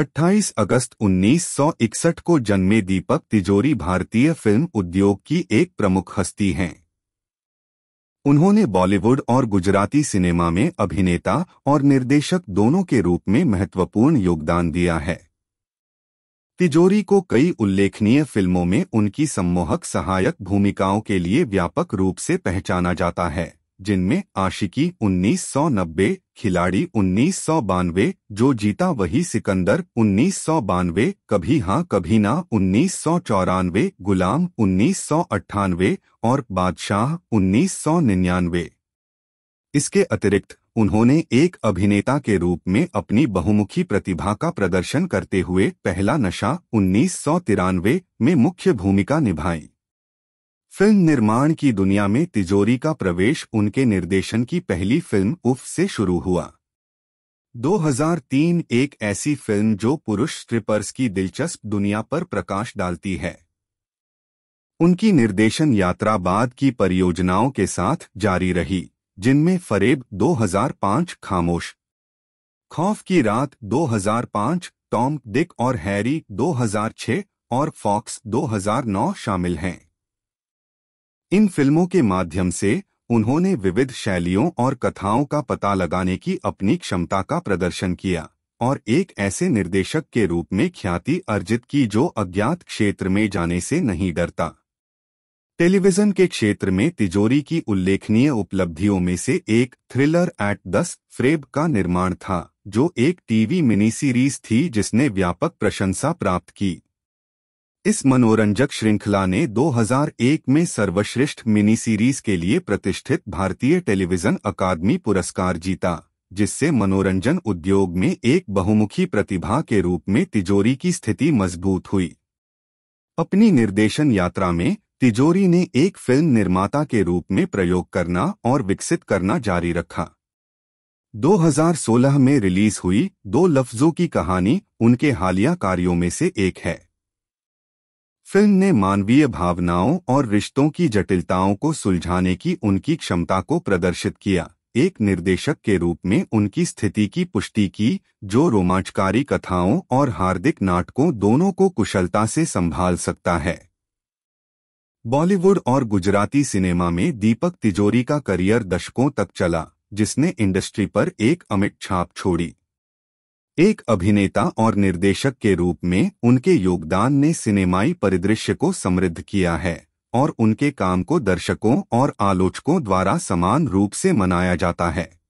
28 अगस्त 1961 को जन्मे दीपक तिजोरी भारतीय फिल्म उद्योग की एक प्रमुख हस्ती हैं उन्होंने बॉलीवुड और गुजराती सिनेमा में अभिनेता और निर्देशक दोनों के रूप में महत्वपूर्ण योगदान दिया है तिजोरी को कई उल्लेखनीय फिल्मों में उनकी सम्मोहक सहायक भूमिकाओं के लिए व्यापक रूप से पहचाना जाता है जिनमें आशिकी 1990 खिलाड़ी उन्नीस जो जीता वही सिकंदर उन्नीस कभी हाँ कभी ना उन्नीस गुलाम उन्नीस और बादशाह उन्नीस इसके अतिरिक्त उन्होंने एक अभिनेता के रूप में अपनी बहुमुखी प्रतिभा का प्रदर्शन करते हुए पहला नशा उन्नीस में मुख्य भूमिका निभाई फिल्म निर्माण की दुनिया में तिजोरी का प्रवेश उनके निर्देशन की पहली फिल्म उफ से शुरू हुआ 2003 एक ऐसी फिल्म जो पुरुष स्ट्रिपर्स की दिलचस्प दुनिया पर प्रकाश डालती है उनकी निर्देशन यात्रा बाद की परियोजनाओं के साथ जारी रही जिनमें फरेब 2005 खामोश खौफ की रात 2005 टॉम डिक और हैरी 2006 और फॉक्स 2009 शामिल हैं इन फिल्मों के माध्यम से उन्होंने विविध शैलियों और कथाओं का पता लगाने की अपनी क्षमता का प्रदर्शन किया और एक ऐसे निर्देशक के रूप में ख्याति अर्जित की जो अज्ञात क्षेत्र में जाने से नहीं डरता टेलीविजन के क्षेत्र में तिजोरी की उल्लेखनीय उपलब्धियों में से एक थ्रिलर एट दस फ्रेब का निर्माण था जो एक टीवी मिनी सीरीज थी जिसने व्यापक प्रशंसा प्राप्त की इस मनोरंजक श्रृंखला ने 2001 में सर्वश्रेष्ठ मिनी सीरीज के लिए प्रतिष्ठित भारतीय टेलीविजन अकादमी पुरस्कार जीता जिससे मनोरंजन उद्योग में एक बहुमुखी प्रतिभा के रूप में तिजोरी की स्थिति मजबूत हुई अपनी निर्देशन यात्रा में तिजोरी ने एक फिल्म निर्माता के रूप में प्रयोग करना और विकसित करना जारी रखा 2016 में रिलीज हुई दो लफ्जों की कहानी उनके हालिया कार्यों में से एक है फिल्म ने मानवीय भावनाओं और रिश्तों की जटिलताओं को सुलझाने की उनकी क्षमता को प्रदर्शित किया एक निर्देशक के रूप में उनकी स्थिति की पुष्टि की जो रोमांचकारी कथाओं और हार्दिक नाटकों दोनों को कुशलता से संभाल सकता है बॉलीवुड और गुजराती सिनेमा में दीपक तिजोरी का करियर दशकों तक चला जिसने इंडस्ट्री पर एक अमिट छाप छोड़ी एक अभिनेता और निर्देशक के रूप में उनके योगदान ने सिनेमाई परिदृश्य को समृद्ध किया है और उनके काम को दर्शकों और आलोचकों द्वारा समान रूप से मनाया जाता है